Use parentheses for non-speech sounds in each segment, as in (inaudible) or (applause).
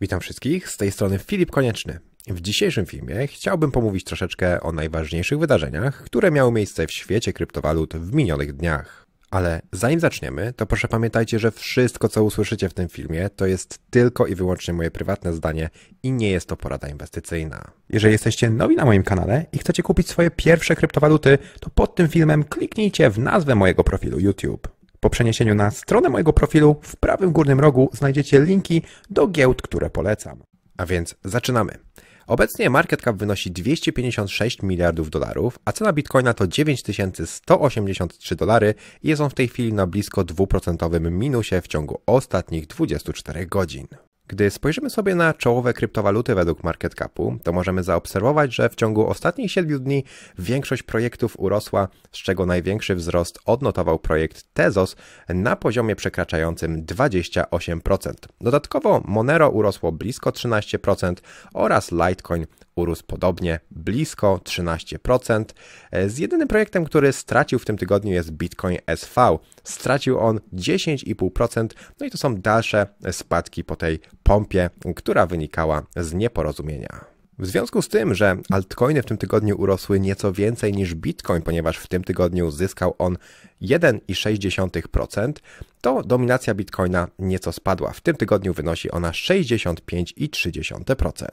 Witam wszystkich, z tej strony Filip Konieczny. W dzisiejszym filmie chciałbym pomówić troszeczkę o najważniejszych wydarzeniach, które miały miejsce w świecie kryptowalut w minionych dniach. Ale zanim zaczniemy, to proszę pamiętajcie, że wszystko co usłyszycie w tym filmie to jest tylko i wyłącznie moje prywatne zdanie i nie jest to porada inwestycyjna. Jeżeli jesteście nowi na moim kanale i chcecie kupić swoje pierwsze kryptowaluty, to pod tym filmem kliknijcie w nazwę mojego profilu YouTube. Po przeniesieniu na stronę mojego profilu w prawym górnym rogu znajdziecie linki do giełd, które polecam. A więc zaczynamy. Obecnie market cap wynosi 256 miliardów dolarów, a cena bitcoina to 9183 dolary i jest on w tej chwili na blisko 2% minusie w ciągu ostatnich 24 godzin. Gdy spojrzymy sobie na czołowe kryptowaluty według market capu, to możemy zaobserwować, że w ciągu ostatnich 7 dni większość projektów urosła, z czego największy wzrost odnotował projekt Tezos na poziomie przekraczającym 28%. Dodatkowo Monero urosło blisko 13% oraz Litecoin urósł podobnie blisko 13%. E, z jedynym projektem, który stracił w tym tygodniu jest Bitcoin SV. Stracił on 10,5%, no i to są dalsze spadki po tej pompie, która wynikała z nieporozumienia. W związku z tym, że altcoiny w tym tygodniu urosły nieco więcej niż Bitcoin, ponieważ w tym tygodniu zyskał on 1,6%, to dominacja Bitcoina nieco spadła. W tym tygodniu wynosi ona 65,3%.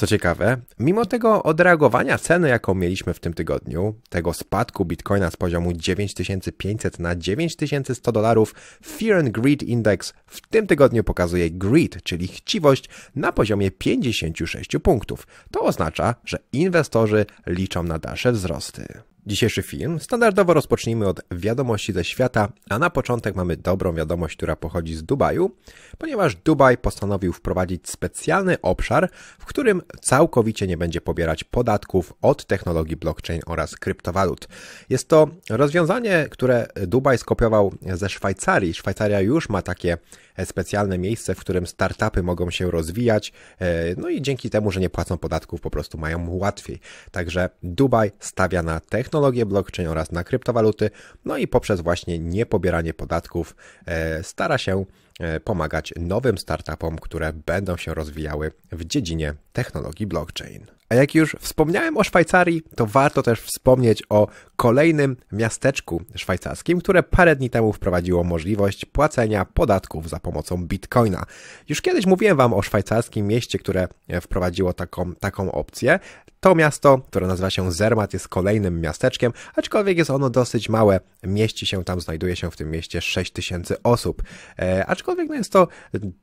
Co ciekawe, mimo tego odreagowania ceny, jaką mieliśmy w tym tygodniu, tego spadku bitcoina z poziomu 9500 na 9100 dolarów, Fear and Greed Index w tym tygodniu pokazuje greed, czyli chciwość, na poziomie 56 punktów. To oznacza, że inwestorzy liczą na dalsze wzrosty. Dzisiejszy film standardowo rozpocznijmy od wiadomości ze świata, a na początek mamy dobrą wiadomość, która pochodzi z Dubaju, ponieważ Dubaj postanowił wprowadzić specjalny obszar, w którym całkowicie nie będzie pobierać podatków od technologii blockchain oraz kryptowalut. Jest to rozwiązanie, które Dubaj skopiował ze Szwajcarii. Szwajcaria już ma takie specjalne miejsce, w którym startupy mogą się rozwijać, e, no i dzięki temu, że nie płacą podatków, po prostu mają łatwiej. Także Dubaj stawia na technologię technologię blockchain oraz na kryptowaluty, no i poprzez właśnie niepobieranie podatków e, stara się E, pomagać nowym startupom, które będą się rozwijały w dziedzinie technologii blockchain. A jak już wspomniałem o Szwajcarii, to warto też wspomnieć o kolejnym miasteczku szwajcarskim, które parę dni temu wprowadziło możliwość płacenia podatków za pomocą bitcoina. Już kiedyś mówiłem Wam o szwajcarskim mieście, które wprowadziło taką, taką opcję. To miasto, które nazywa się Zermatt, jest kolejnym miasteczkiem, aczkolwiek jest ono dosyć małe. Mieści się tam, znajduje się w tym mieście 6000 osób. E, aczkolwiek aczkolwiek no jest to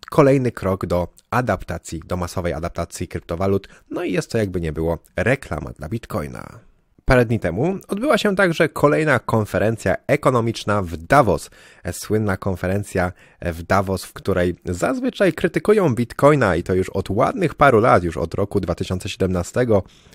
kolejny krok do adaptacji, do masowej adaptacji kryptowalut, no i jest to jakby nie było reklama dla Bitcoina. Parę dni temu odbyła się także kolejna konferencja ekonomiczna w Davos. Słynna konferencja w Davos, w której zazwyczaj krytykują bitcoina i to już od ładnych paru lat, już od roku 2017,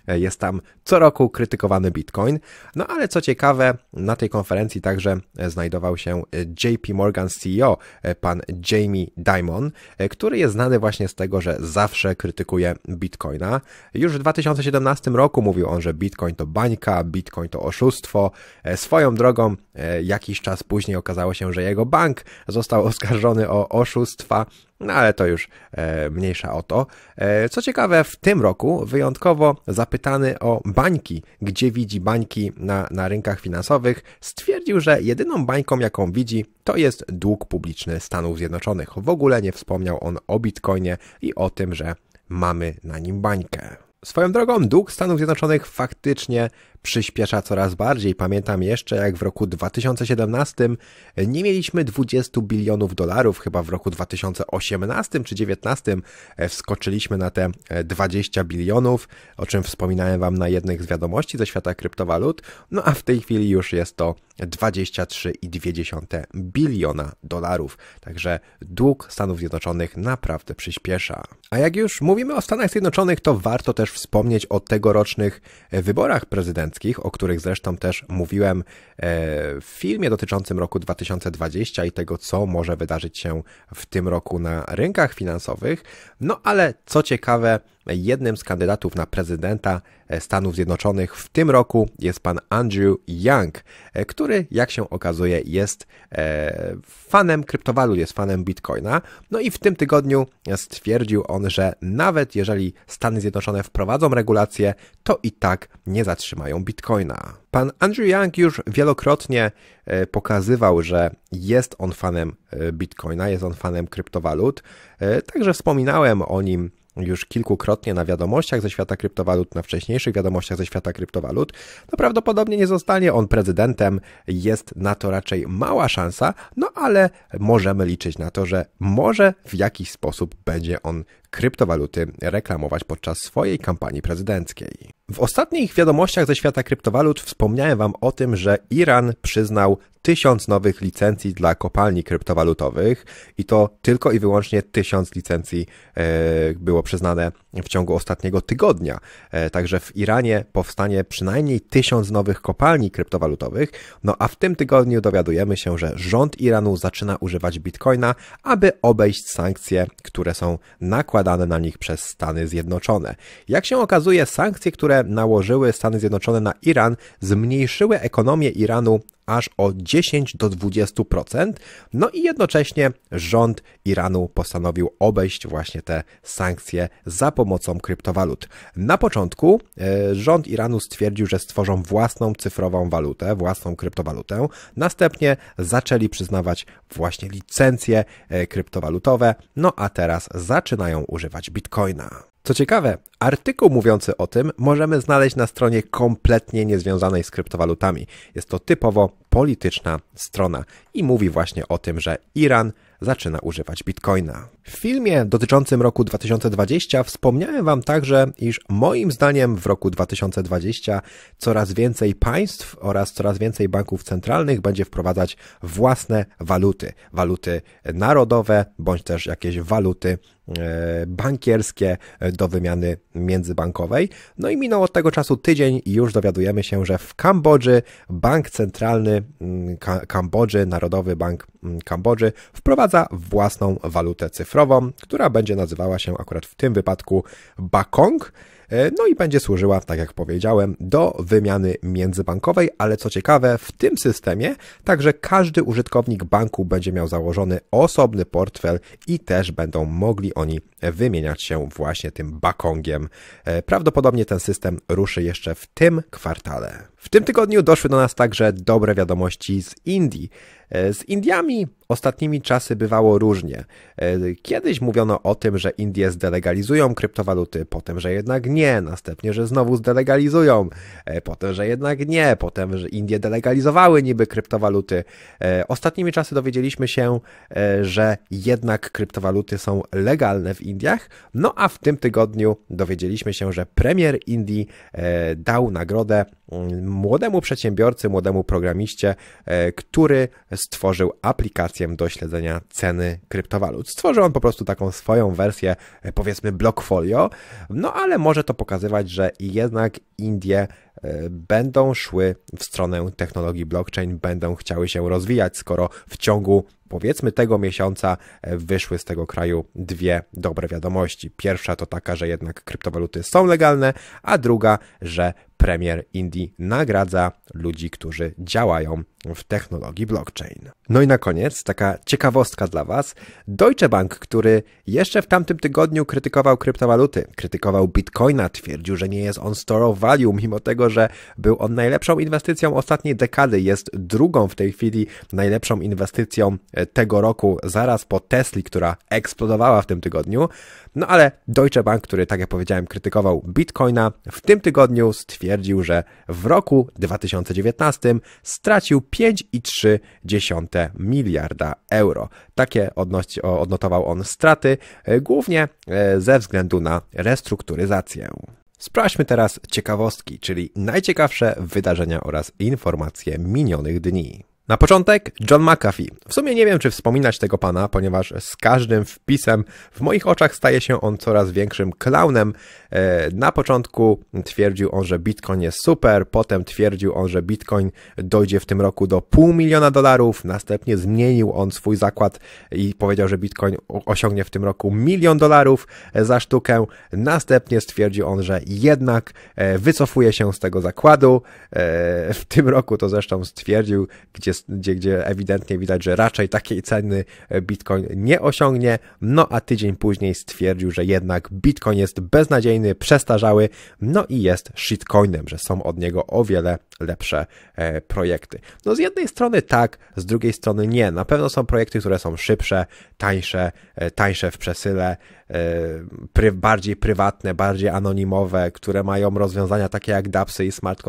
E, jest tam co roku krytykowany Bitcoin. No ale co ciekawe, na tej konferencji także e, znajdował się e, JP Morgan CEO, pan Jamie Dimon, który jest znany właśnie z tego, że zawsze krytykuje Bitcoina. Już w 2017 roku mówił on, że Bitcoin to bańka, Bitcoin to oszustwo. Swoją drogą jakiś czas później okazało się, że jego bank został oskarżony o oszustwa no ale to już e, mniejsza o to. E, co ciekawe, w tym roku wyjątkowo zapytany o bańki, gdzie widzi bańki na, na rynkach finansowych, stwierdził, że jedyną bańką, jaką widzi, to jest dług publiczny Stanów Zjednoczonych. W ogóle nie wspomniał on o bitcoinie i o tym, że mamy na nim bańkę. Swoją drogą, dług Stanów Zjednoczonych faktycznie przyspiesza coraz bardziej. Pamiętam jeszcze, jak w roku 2017 nie mieliśmy 20 bilionów dolarów, chyba w roku 2018 czy 2019 wskoczyliśmy na te 20 e, bilionów, o czym wspominałem Wam na jednych z wiadomości ze świata kryptowalut. No a w tej chwili już jest to 23,2 biliona dolarów. Także dług Stanów Zjednoczonych naprawdę przyspiesza. A jak już mówimy o Stanach Zjednoczonych, to warto też wspomnieć o tegorocznych e, wyborach prezydenckich studenckich, o których zresztą też mówiłem e, w filmie dotyczącym roku 2020 i tego, co może wydarzyć się w tym roku na rynkach finansowych. No ale co ciekawe, jednym z kandydatów na prezydenta e, Stanów Zjednoczonych w tym roku jest pan Andrew Young, e, który, jak się okazuje, jest e, fanem kryptowalut, jest fanem bitcoina. No i w tym tygodniu stwierdził on, że nawet jeżeli Stany Zjednoczone wprowadzą regulacje, to i tak nie zatrzymają bitcoina. Pan Andrew Young już wielokrotnie pokazywał, że jest on fanem bitcoina, jest on fanem kryptowalut. Także wspominałem o nim już kilkukrotnie na wiadomościach ze świata kryptowalut, na wcześniejszych wiadomościach ze świata kryptowalut. to prawdopodobnie nie zostanie on prezydentem, jest na to raczej mała szansa, no ale możemy liczyć na to, że może w jakiś sposób będzie on kryptowaluty reklamować podczas swojej kampanii prezydenckiej. W ostatnich wiadomościach ze świata kryptowalut wspomniałem Wam o tym, że Iran przyznał tysiąc nowych licencji dla kopalni kryptowalutowych i to tylko i wyłącznie tysiąc licencji e, było przyznane w ciągu ostatniego tygodnia. E, także w Iranie powstanie przynajmniej tysiąc nowych kopalni kryptowalutowych, no a w tym tygodniu dowiadujemy się, że rząd Iranu zaczyna używać bitcoina, aby obejść sankcje, które są nakładane na nich przez Stany Zjednoczone. Jak się okazuje, sankcje, które nałożyły Stany Zjednoczone na Iran, zmniejszyły ekonomię Iranu aż o 10 do 20%. No i jednocześnie rząd Iranu postanowił obejść właśnie te sankcje za pomocą kryptowalut. Na początku e, rząd Iranu stwierdził, że stworzą własną cyfrową walutę, własną kryptowalutę. Następnie zaczęli przyznawać właśnie licencje e, kryptowalutowe, no a teraz zaczynają używać bitcoina. Co ciekawe, artykuł mówiący o tym możemy znaleźć na stronie kompletnie niezwiązanej z kryptowalutami. Jest to typowo polityczna strona i mówi właśnie o tym, że Iran zaczyna używać bitcoina. W filmie dotyczącym roku 2020 wspomniałem Wam także, iż moim zdaniem w roku 2020 coraz więcej państw oraz coraz więcej banków centralnych będzie wprowadzać własne waluty. Waluty narodowe bądź też jakieś waluty E, bankierskie e, do wymiany międzybankowej. No i minął od tego czasu tydzień i już dowiadujemy się, że w Kambodży Bank Centralny mm, Kambodży, Narodowy Bank mm, Kambodży wprowadza własną walutę cyfrową, która będzie nazywała się akurat w tym wypadku Bakong E, no i będzie służyła, tak jak powiedziałem, do wymiany międzybankowej, ale co ciekawe, w tym systemie także każdy użytkownik banku będzie miał założony osobny portfel i też będą mogli oni wymieniać się właśnie tym bakongiem. E, prawdopodobnie ten system ruszy jeszcze w tym kwartale. W tym tygodniu doszły do nas także dobre wiadomości z Indii. E, z Indiami ostatnimi czasy bywało różnie. E, kiedyś mówiono o tym, że Indie zdelegalizują kryptowaluty, potem, że jednak nie, następnie, że znowu zdelegalizują, e, potem, że jednak nie, potem, że Indie delegalizowały niby kryptowaluty. Ostatnimi czasy dowiedzieliśmy się, że jednak kryptowaluty są legalne w Indiach, no a w tym tygodniu dowiedzieliśmy się, że premier Indii dał nagrodę młodemu przedsiębiorcy, młodemu programiście, e, który stworzył aplikację do śledzenia ceny kryptowalut. Stworzył on po prostu taką swoją wersję, e, powiedzmy, blockfolio, no ale może to pokazywać, że jednak Indie e, będą szły w stronę technologii blockchain, będą chciały się rozwijać, skoro w ciągu powiedzmy tego miesiąca e, wyszły z tego kraju dwie dobre wiadomości. Pierwsza to taka, że jednak kryptowaluty są legalne, a druga, że premier Indii nagradza ludzi, którzy działają w technologii blockchain. No i na koniec taka ciekawostka dla Was. Deutsche Bank, który jeszcze w tamtym tygodniu krytykował kryptowaluty, krytykował bitcoina, twierdził, że nie jest on store of value, mimo tego, że był on najlepszą inwestycją ostatniej dekady, jest drugą w tej chwili najlepszą inwestycją e, E, tego roku, zaraz po Tesli, która eksplodowała w tym tygodniu. No ale Deutsche Bank, który, tak jak powiedziałem, krytykował Bitcoina, w tym tygodniu stwierdził, że w roku 2019 stracił 5,3 miliarda euro. Takie odnotował on straty, e, głównie e, ze względu na restrukturyzację. Sprawdźmy teraz ciekawostki, czyli najciekawsze wydarzenia oraz informacje minionych dni. Na początek John McAfee. W sumie nie wiem, czy wspominać tego pana, ponieważ z każdym wpisem w moich oczach staje się on coraz większym klaunem. E, na początku twierdził on, że Bitcoin jest super, potem twierdził on, że Bitcoin dojdzie w tym roku do pół miliona dolarów, następnie zmienił on swój zakład i powiedział, że Bitcoin osiągnie w tym roku milion dolarów e, za sztukę, następnie stwierdził on, że jednak e, wycofuje się z tego zakładu. W tym roku to zresztą stwierdził, gdzie gdzie, gdzie, gdzie ewidentnie widać, że raczej takiej ceny Bitcoin nie osiągnie. No a tydzień później stwierdził, że jednak Bitcoin jest beznadziejny, przestarzały, no i jest shitcoinem, że są od niego o wiele lepsze e, projekty. No z jednej strony tak, z drugiej strony nie. Na pewno są projekty, które są szybsze, tańsze, e, tańsze w przesyle, e, pry, bardziej prywatne, bardziej anonimowe, które mają rozwiązania takie jak DAPSy i smart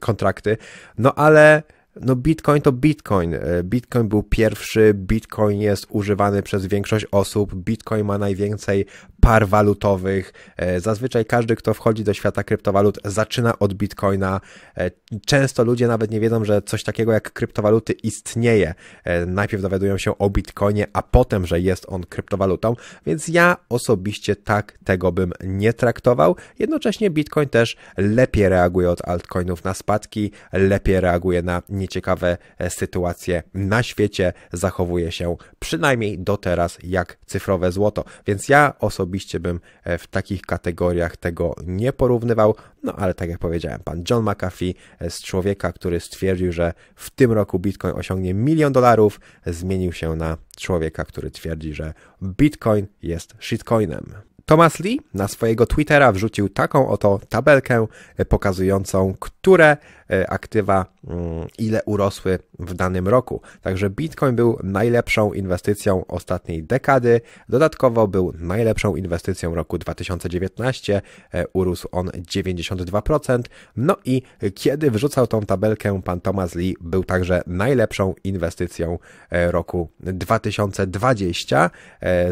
kontrakty, no ale no Bitcoin to Bitcoin. E, Bitcoin był pierwszy, Bitcoin jest używany przez większość osób, Bitcoin ma najwięcej par walutowych. E, zazwyczaj każdy, kto wchodzi do świata kryptowalut, zaczyna od bitcoina. E, często ludzie nawet nie wiedzą, że coś takiego jak kryptowaluty istnieje. E, najpierw dowiadują się o bitcoinie, a potem, że jest on kryptowalutą, więc ja osobiście tak tego bym nie traktował. Jednocześnie bitcoin też lepiej reaguje od altcoinów na spadki, lepiej reaguje na nieciekawe sytuacje na świecie, zachowuje się przynajmniej do teraz jak cyfrowe złoto. Więc ja osobiście osobiście bym e, w takich kategoriach tego nie porównywał, no ale tak jak powiedziałem, pan John McAfee e, z człowieka, który stwierdził, że w tym roku Bitcoin osiągnie milion dolarów, zmienił się na człowieka, który twierdzi, że Bitcoin jest shitcoinem. Thomas Lee na swojego Twittera wrzucił taką oto tabelkę e, pokazującą, które E, aktywa, mm, ile urosły w danym roku. Także Bitcoin był najlepszą inwestycją ostatniej dekady. Dodatkowo był najlepszą inwestycją roku 2019. E, urósł on 92%. No i kiedy wrzucał tą tabelkę, pan Thomas Lee był także najlepszą inwestycją e, roku 2020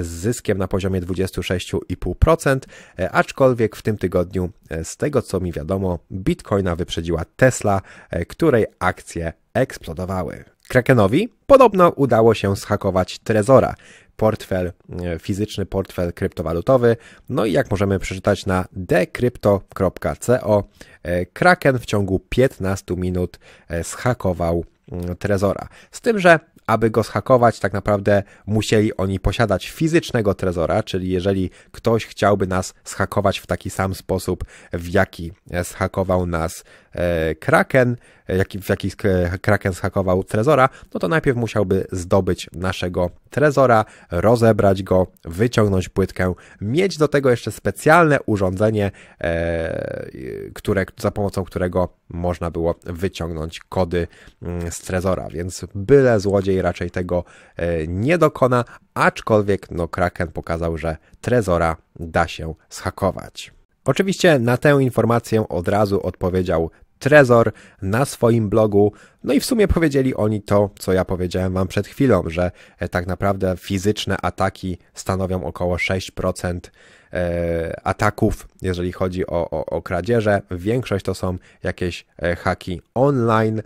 z zyskiem na poziomie 26,5%. Aczkolwiek w tym tygodniu, z tego co mi wiadomo, Bitcoina wyprzedziła Tesla Tesla, e, której akcje eksplodowały. Krakenowi podobno udało się schakować Trezora, portfel e, fizyczny, portfel kryptowalutowy. No i jak możemy przeczytać na decrypto.co, e, Kraken w ciągu 15 minut schakował mm, Trezora. Z tym, że aby go schakować, tak naprawdę musieli oni posiadać fizycznego trezora, czyli jeżeli ktoś chciałby nas schakować w taki sam sposób, w jaki schakował nas E, Kraken, e, w jaki Kraken zhakował Trezora, no to najpierw musiałby zdobyć naszego Trezora, rozebrać go, wyciągnąć płytkę, mieć do tego jeszcze specjalne urządzenie, e, które, za pomocą którego można było wyciągnąć kody mm, z Trezora, więc byle złodziej raczej tego nie dokona, aczkolwiek no Kraken pokazał, że Trezora da się zhakować. Oczywiście na tę informację od razu odpowiedział Trezor na swoim blogu. No i w sumie powiedzieli oni to, co ja powiedziałem Wam przed chwilą, że e, tak naprawdę fizyczne ataki stanowią około 6% e, ataków, jeżeli chodzi o, o, o kradzieże. Większość to są jakieś e, haki online.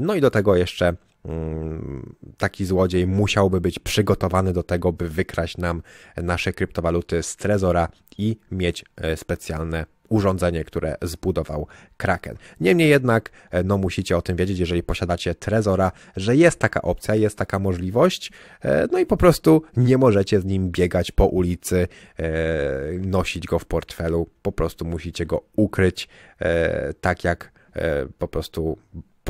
No i do tego jeszcze mm, taki złodziej musiałby być przygotowany do tego, by wykraść nam nasze kryptowaluty z Trezora i mieć specjalne urządzenie, które zbudował Kraken. Niemniej jednak, e, no musicie o tym wiedzieć, jeżeli posiadacie Trezora, że jest taka opcja, jest taka możliwość, e, no i po prostu nie możecie z nim biegać po ulicy, e, nosić go w portfelu, po prostu musicie go ukryć tak jak po prostu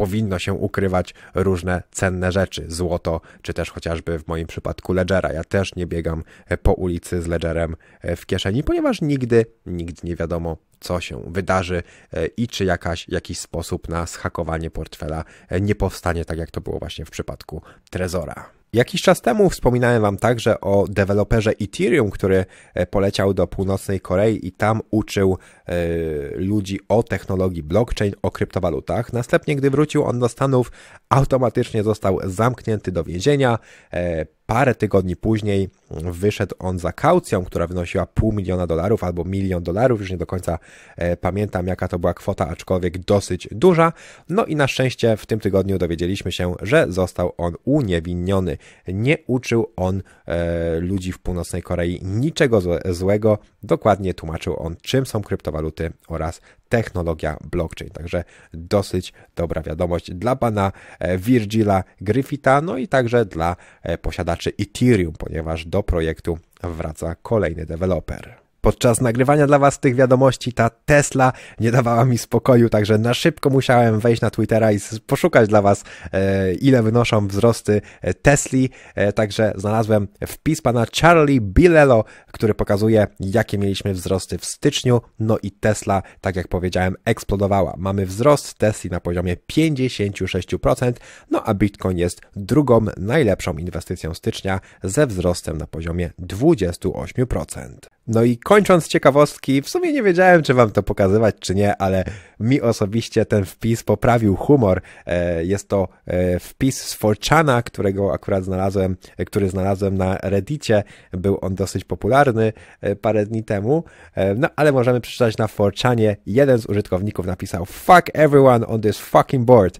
powinno się ukrywać różne cenne rzeczy, złoto, czy też chociażby w moim przypadku ledgera. Ja też nie biegam e, po ulicy z ledgerem e, w kieszeni, ponieważ nigdy, nigdy nie wiadomo, co się wydarzy e, i czy jakaś, jakiś sposób na schakowanie portfela nie powstanie, tak jak to było właśnie w przypadku Trezora. Jakiś czas temu wspominałem Wam także o deweloperze Ethereum, który e, poleciał do północnej Korei i tam uczył y, ludzi o technologii blockchain, o kryptowalutach. Następnie, gdy wrócił on do Stanów, automatycznie został zamknięty do więzienia. Y, Parę tygodni później wyszedł on za kaucją, która wynosiła pół miliona dolarów albo milion dolarów, już nie do końca e, pamiętam jaka to była kwota, aczkolwiek dosyć duża. No i na szczęście w tym tygodniu dowiedzieliśmy się, że został on uniewinniony. Nie uczył on e, ludzi w Północnej Korei niczego złego, dokładnie tłumaczył on czym są kryptowaluty oraz technologia blockchain. Także dosyć dobra wiadomość dla pana e, Virgila Griffitha, no i także dla e, posiadaczy Ethereum, ponieważ do projektu wraca kolejny deweloper. Podczas nagrywania dla Was tych wiadomości ta Tesla nie dawała mi spokoju, także na szybko musiałem wejść na Twittera i poszukać dla Was, e, ile wynoszą wzrosty e, Tesli. E, także znalazłem wpis pana Charlie Bilelo, który pokazuje, jakie mieliśmy wzrosty w styczniu. No i Tesla, tak jak powiedziałem, eksplodowała. Mamy wzrost Tesli na poziomie 56%, no a Bitcoin jest drugą najlepszą inwestycją stycznia ze wzrostem na poziomie 28%. No i kończąc ciekawostki, w sumie nie wiedziałem, czy wam to pokazywać, czy nie, ale mi osobiście ten wpis poprawił humor. E, jest to e, wpis z Forczana, którego akurat znalazłem, e, który znalazłem na Reddicie. Był on dosyć popularny parę dni temu, no ale możemy przeczytać na Forczanie. Jeden z użytkowników napisał Fuck everyone on this fucking board.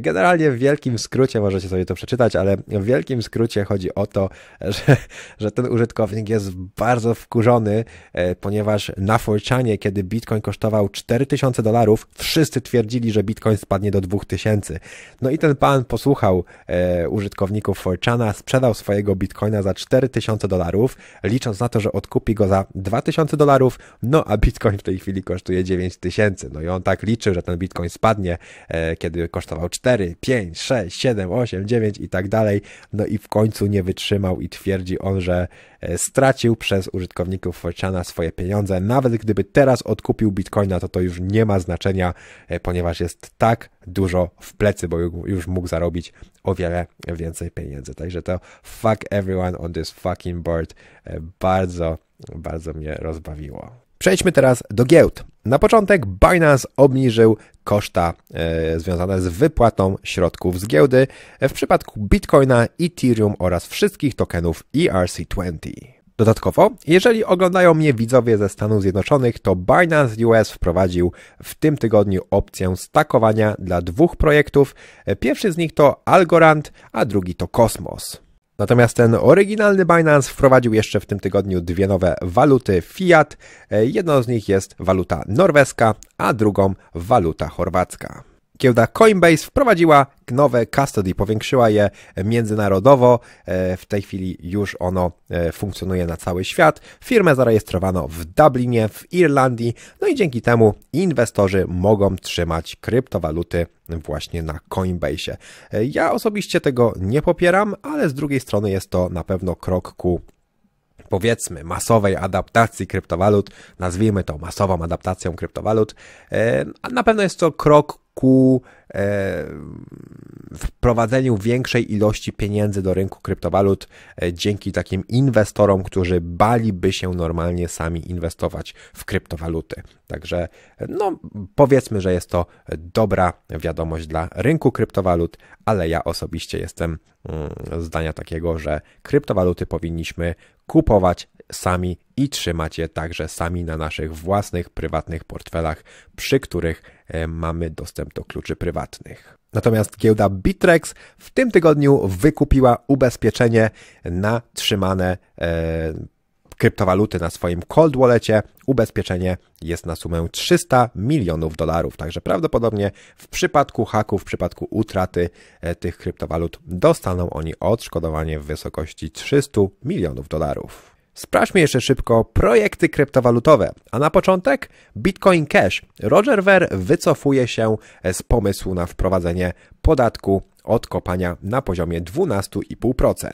Generalnie w wielkim skrócie, możecie sobie to przeczytać, ale w wielkim skrócie chodzi o to, (laughs) że, że ten użytkownik jest bardzo wkurzony E, ponieważ na Forczanie, kiedy Bitcoin kosztował 4000 dolarów, wszyscy twierdzili, że Bitcoin spadnie do 2000. No i ten pan posłuchał e, użytkowników Forczana, sprzedał swojego Bitcoina za 4000 dolarów, licząc na to, że odkupi go za 2000 dolarów, no a Bitcoin w tej chwili kosztuje 9000. No i on tak liczy, że ten Bitcoin spadnie, e, kiedy kosztował 4, 5, 6, 7, 8, 9 i tak dalej. No i w końcu nie wytrzymał i twierdzi on, że E, stracił przez użytkowników Forchana swoje pieniądze. Nawet gdyby teraz odkupił bitcoina, to to już nie ma znaczenia, e, ponieważ jest tak dużo w plecy, bo już mógł zarobić o wiele więcej pieniędzy. Także to fuck everyone on this fucking board e, bardzo, bardzo mnie rozbawiło. Przejdźmy teraz do giełd. Na początek Binance obniżył koszta e, związane z wypłatą środków z giełdy w przypadku Bitcoina, Ethereum oraz wszystkich tokenów ERC20. Dodatkowo, jeżeli oglądają mnie widzowie ze Stanów Zjednoczonych, to Binance US wprowadził w tym tygodniu opcję stakowania dla dwóch projektów. E, pierwszy z nich to Algorand, a drugi to Kosmos. Natomiast ten oryginalny Binance wprowadził jeszcze w tym tygodniu dwie nowe waluty fiat. E, jedną z nich jest waluta norweska, a drugą waluta chorwacka. Giełda Coinbase wprowadziła nowe custody, powiększyła je międzynarodowo. E, w tej chwili już ono e, funkcjonuje na cały świat. Firmę zarejestrowano w Dublinie, w Irlandii, no i dzięki temu inwestorzy mogą trzymać kryptowaluty właśnie na Coinbase. E, ja osobiście tego nie popieram, ale z drugiej strony jest to na pewno krok ku powiedzmy masowej adaptacji kryptowalut, nazwijmy to masową adaptacją kryptowalut, na pewno jest to krok ku e, wprowadzeniu większej ilości pieniędzy do rynku kryptowalut e, dzięki takim inwestorom, którzy baliby się normalnie sami inwestować w kryptowaluty. Także no, powiedzmy, że jest to dobra wiadomość dla rynku kryptowalut, ale ja osobiście jestem mm, zdania takiego, że kryptowaluty powinniśmy kupować sami i trzymać je także sami na naszych własnych prywatnych portfelach, przy których e, mamy dostęp do kluczy prywatnych. Natomiast giełda Bitrex w tym tygodniu wykupiła ubezpieczenie na trzymane e, kryptowaluty na swoim cold wallecie. Ubezpieczenie jest na sumę 300 milionów dolarów, także prawdopodobnie w przypadku haków, w przypadku utraty e, tych kryptowalut dostaną oni odszkodowanie w wysokości 300 milionów dolarów. Sprawdźmy jeszcze szybko projekty kryptowalutowe. A na początek Bitcoin Cash. Roger Ver wycofuje się z pomysłu na wprowadzenie podatku od kopania na poziomie 12,5%.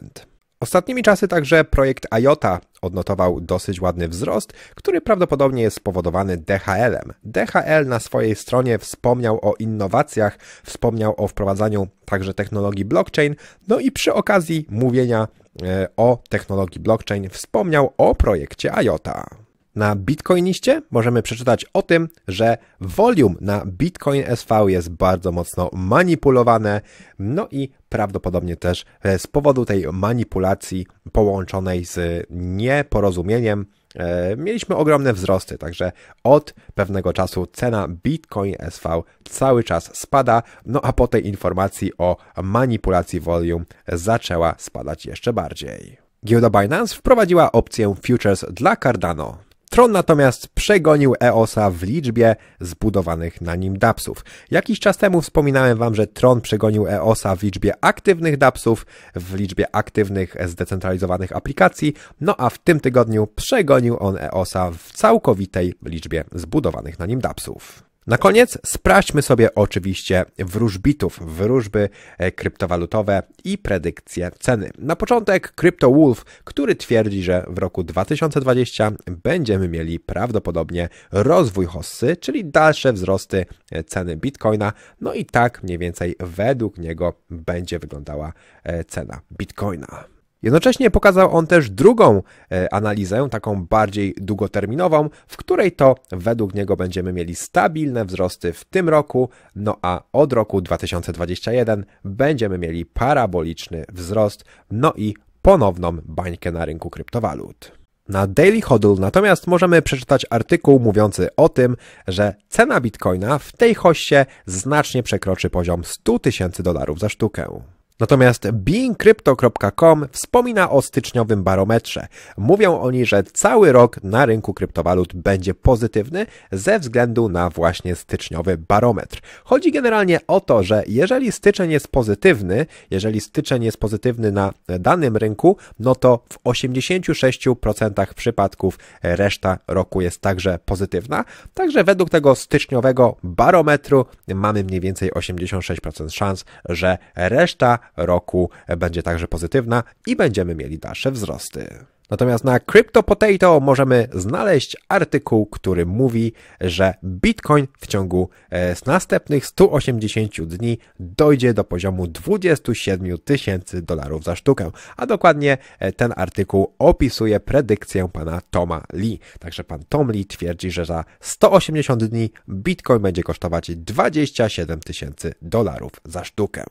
Ostatnimi czasy także projekt IOTA odnotował dosyć ładny wzrost, który prawdopodobnie jest spowodowany DHL-em. DHL na swojej stronie wspomniał o innowacjach, wspomniał o wprowadzaniu także technologii blockchain, no i przy okazji mówienia E, o technologii blockchain wspomniał o projekcie IOTA. Na Bitcoiniście możemy przeczytać o tym, że volume na Bitcoin SV jest bardzo mocno manipulowane, no i prawdopodobnie też e, z powodu tej manipulacji połączonej z nieporozumieniem E, mieliśmy ogromne wzrosty, także od pewnego czasu cena Bitcoin SV cały czas spada, no a po tej informacji o manipulacji volume zaczęła spadać jeszcze bardziej. Giełda Binance wprowadziła opcję futures dla Cardano. Tron natomiast przegonił EOSa w liczbie zbudowanych na nim dapsów. Jakiś czas temu wspominałem wam, że Tron przegonił EOSa w liczbie aktywnych dapsów, w liczbie aktywnych zdecentralizowanych aplikacji, no a w tym tygodniu przegonił on EOSa w całkowitej liczbie zbudowanych na nim dapsów. Na koniec sprawdźmy sobie oczywiście wróżbitów, wróżby e, kryptowalutowe i predykcje ceny. Na początek CryptoWolf, który twierdzi, że w roku 2020 będziemy mieli prawdopodobnie rozwój hossy, czyli dalsze wzrosty e, ceny bitcoina. No i tak mniej więcej według niego będzie wyglądała e, cena bitcoina. Jednocześnie pokazał on też drugą e, analizę, taką bardziej długoterminową, w której to według niego będziemy mieli stabilne wzrosty w tym roku, no a od roku 2021 będziemy mieli paraboliczny wzrost, no i ponowną bańkę na rynku kryptowalut. Na Daily Hodl natomiast możemy przeczytać artykuł mówiący o tym, że cena bitcoina w tej hoście znacznie przekroczy poziom 100 tysięcy dolarów za sztukę. Natomiast beingcrypto.com wspomina o styczniowym barometrze. Mówią oni, że cały rok na rynku kryptowalut będzie pozytywny ze względu na właśnie styczniowy barometr. Chodzi generalnie o to, że jeżeli styczeń jest pozytywny, jeżeli styczeń jest pozytywny na danym rynku, no to w 86% przypadków reszta roku jest także pozytywna. Także według tego styczniowego barometru mamy mniej więcej 86% szans, że reszta roku będzie także pozytywna i będziemy mieli dalsze wzrosty. Natomiast na Crypto Potato możemy znaleźć artykuł, który mówi, że Bitcoin w ciągu e, następnych 180 dni dojdzie do poziomu 27 tysięcy dolarów za sztukę. A dokładnie e, ten artykuł opisuje predykcję pana Toma Lee. Także pan Tom Lee twierdzi, że za 180 dni Bitcoin będzie kosztować 27 tysięcy dolarów za sztukę.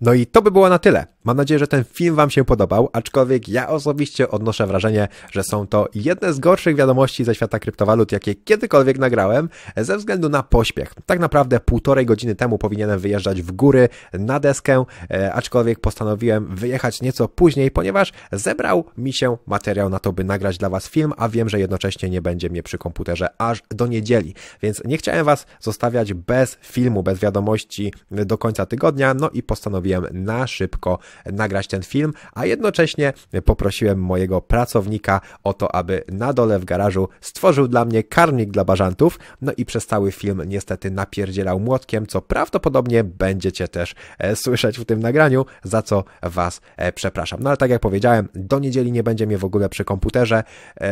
No i to by było na tyle. Mam nadzieję, że ten film Wam się podobał, aczkolwiek ja osobiście odnoszę wrażenie, że są to jedne z gorszych wiadomości ze świata kryptowalut, jakie kiedykolwiek nagrałem, ze względu na pośpiech. Tak naprawdę półtorej godziny temu powinienem wyjeżdżać w góry na deskę, e, aczkolwiek postanowiłem wyjechać nieco później, ponieważ zebrał mi się materiał na to, by nagrać dla Was film, a wiem, że jednocześnie nie będzie mnie przy komputerze aż do niedzieli, więc nie chciałem Was zostawiać bez filmu, bez wiadomości do końca tygodnia, no i postanowiłem na szybko nagrać ten film, a jednocześnie poprosiłem mojego pracownika o to, aby na dole w garażu stworzył dla mnie karnik dla bażantów, no i przez cały film niestety napierdzielał młotkiem, co prawdopodobnie będziecie też e, słyszeć w tym nagraniu, za co Was e, przepraszam. No ale tak jak powiedziałem, do niedzieli nie będzie mnie w ogóle przy komputerze e,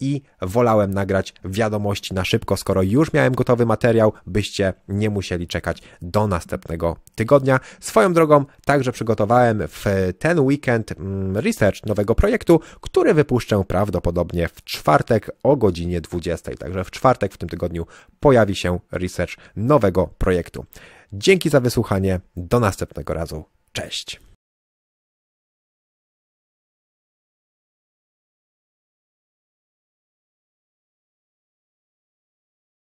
i wolałem nagrać wiadomości na szybko, skoro już miałem gotowy materiał, byście nie musieli czekać do następnego tygodnia. Swoją drogą także przygotowałem w ten weekend mm, research nowego projektu, który wypuszczę prawdopodobnie w czwartek o godzinie 20. Także w czwartek w tym tygodniu pojawi się research nowego projektu. Dzięki za wysłuchanie. Do następnego razu. Cześć.